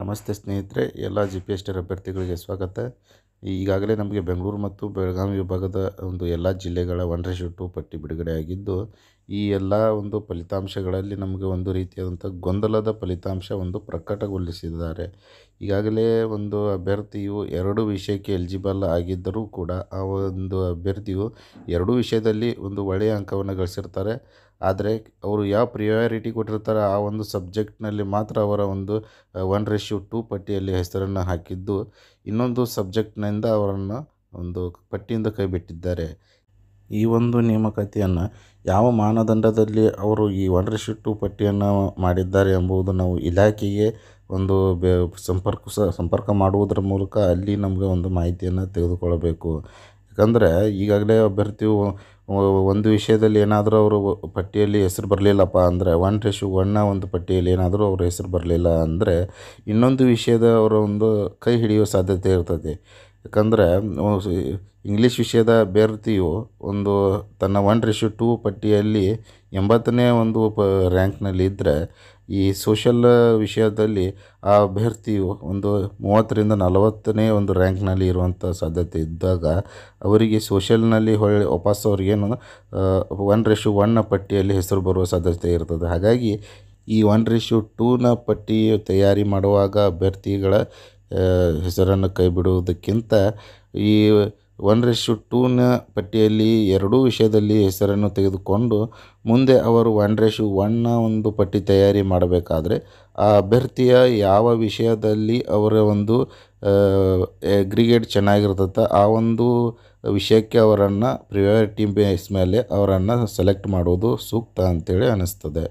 ನಮಸ್ತೆ ಸ್ನೇಹಿತರೆ ಎಲ್ಲ ಜಿ ಪಿ ಎಸ್ ಟಿ ಅಭ್ಯರ್ಥಿಗಳಿಗೆ ಸ್ವಾಗತ ಈಗಾಗಲೇ ನಮಗೆ ಬೆಂಗಳೂರು ಮತ್ತು ಬೆಳಗಾವಿ ವಿಭಾಗದ ಒಂದು ಎಲ್ಲ ಜಿಲ್ಲೆಗಳ ಒನ್ ರೇಷು ಪಟ್ಟಿ ಬಿಡುಗಡೆ ಈ ಎಲ್ಲ ಒಂದು ಫಲಿತಾಂಶಗಳಲ್ಲಿ ನಮಗೆ ಒಂದು ರೀತಿಯಾದಂಥ ಗೊಂದಲದ ಫಲಿತಾಂಶ ಒಂದು ಪ್ರಕಟಗೊಳಿಸಿದ್ದಾರೆ ಈಗಾಗಲೇ ಒಂದು ಅಭ್ಯರ್ಥಿಯು ಎರಡು ವಿಷಯಕ್ಕೆ ಎಲಿಜಿಬಲ್ ಆಗಿದ್ದರೂ ಕೂಡ ಆ ಒಂದು ಅಭ್ಯರ್ಥಿಯು ಎರಡು ವಿಷಯದಲ್ಲಿ ಒಂದು ಒಳ್ಳೆಯ ಅಂಕವನ್ನು ಗಳಿಸಿರ್ತಾರೆ ಆದರೆ ಅವರು ಯಾವ ಪ್ರಿಯಾರಿಟಿ ಕೊಟ್ಟಿರ್ತಾರೆ ಆ ಒಂದು ಸಬ್ಜೆಕ್ಟ್ನಲ್ಲಿ ಮಾತ್ರ ಅವರ ಒಂದು ಒನ್ ರೇಷ್ಯೂ ಟೂ ಪಟ್ಟಿಯಲ್ಲಿ ಹೆಸರನ್ನು ಹಾಕಿದ್ದು ಇನ್ನೊಂದು ಸಬ್ಜೆಕ್ಟ್ನಿಂದ ಅವರನ್ನು ಒಂದು ಪಟ್ಟಿಯಿಂದ ಕೈಬಿಟ್ಟಿದ್ದಾರೆ ಈ ಒಂದು ನೇಮಕಾತಿಯನ್ನು ಯಾವ ಮಾನದಂಡದಲ್ಲಿ ಅವರು ಈ ವಂಡರ್ಶಿಟ್ಟು ಪಟ್ಟಿಯನ್ನು ಮಾಡಿದ್ದಾರೆ ಎಂಬುದು ನಾವು ಇಲಾಖೆಗೆ ಒಂದು ಬೆ ಸಂಪರ್ಕ ಸಂಪರ್ಕ ಮಾಡುವುದರ ಮೂಲಕ ಅಲ್ಲಿ ನಮಗೆ ಒಂದು ಮಾಹಿತಿಯನ್ನು ತೆಗೆದುಕೊಳ್ಳಬೇಕು ಯಾಕಂದರೆ ಈಗಾಗಲೇ ಅಭ್ಯರ್ಥಿಯು ಒಂದು ವಿಷಯದಲ್ಲಿ ಏನಾದರೂ ಅವರು ಪಟ್ಟಿಯಲ್ಲಿ ಹೆಸರು ಬರಲಿಲ್ಲಪ್ಪ ಅಂದರೆ ಒನ್ ರೇಷು ಒನ್ನ ಒಂದು ಪಟ್ಟಿಯಲ್ಲಿ ಏನಾದರೂ ಅವ್ರ ಹೆಸರು ಬರಲಿಲ್ಲ ಅಂದರೆ ಇನ್ನೊಂದು ವಿಷಯದ ಅವರ ಒಂದು ಕೈ ಹಿಡಿಯುವ ಸಾಧ್ಯತೆ ಇರ್ತದೆ ಯಾಕಂದರೆ ಇಂಗ್ಲೀಷ್ ವಿಷಯದ ಅಭ್ಯರ್ಥಿಯು ಒಂದು ತನ್ನ ಒನ್ ರೆಶಿಯೋ ಟೂ ಪಟ್ಟಿಯಲ್ಲಿ ಎಂಬತ್ತನೇ ಒಂದು ಪ ಇದ್ದರೆ ಈ ಸೋಷಲ್ ವಿಷಯದಲ್ಲಿ ಆ ಅಭ್ಯರ್ಥಿಯು ಒಂದು ಮೂವತ್ತರಿಂದ ನಲವತ್ತನೇ ಒಂದು ರ್ಯಾಂಕ್ನಲ್ಲಿ ಇರುವಂಥ ಸಾಧ್ಯತೆ ಇದ್ದಾಗ ಅವರಿಗೆ ಸೋಷಲ್ನಲ್ಲಿ ಹೊಳ್ಳಿ ವಾಪಸ್ ಅವ್ರಿಗೇನು ಒನ್ ರೆಶು ಒನ್ನ ಪಟ್ಟಿಯಲ್ಲಿ ಹೆಸರು ಬರುವ ಸಾಧ್ಯತೆ ಇರ್ತದೆ ಹಾಗಾಗಿ ಈ ಒನ್ ರೆಶ್ಯೂ ಟೂನ ಪಟ್ಟಿ ತಯಾರಿ ಮಾಡುವಾಗ ಅಭ್ಯರ್ಥಿಗಳ ಹೆಸರನ್ನು ಕೈ ಬಿಡುವುದಕ್ಕಿಂತ ಈ ಒನ್ ರೇಷು ಟೂನ ಪಟ್ಟಿಯಲ್ಲಿ ಎರಡೂ ವಿಷಯದಲ್ಲಿ ಹೆಸರನ್ನು ತೆಗೆದುಕೊಂಡು ಮುಂದೆ ಅವರು ಒನ್ ರೇಷು ಒನ್ನ ಒಂದು ಪಟ್ಟಿ ತಯಾರಿ ಮಾಡಬೇಕಾದ್ರೆ ಆ ಅಭ್ಯರ್ಥಿಯ ಯಾವ ವಿಷಯದಲ್ಲಿ ಅವರ ಒಂದು ಎಗ್ರಿಗೇಟ್ ಚೆನ್ನಾಗಿರ್ತದೆ ಆ ಒಂದು ವಿಷಯಕ್ಕೆ ಅವರನ್ನು ಪ್ರಿಯಾರಿಟಿ ಬೇಸ್ ಮೇಲೆ ಅವರನ್ನು ಸೆಲೆಕ್ಟ್ ಮಾಡೋದು ಸೂಕ್ತ ಅಂತೇಳಿ ಅನ್ನಿಸ್ತದೆ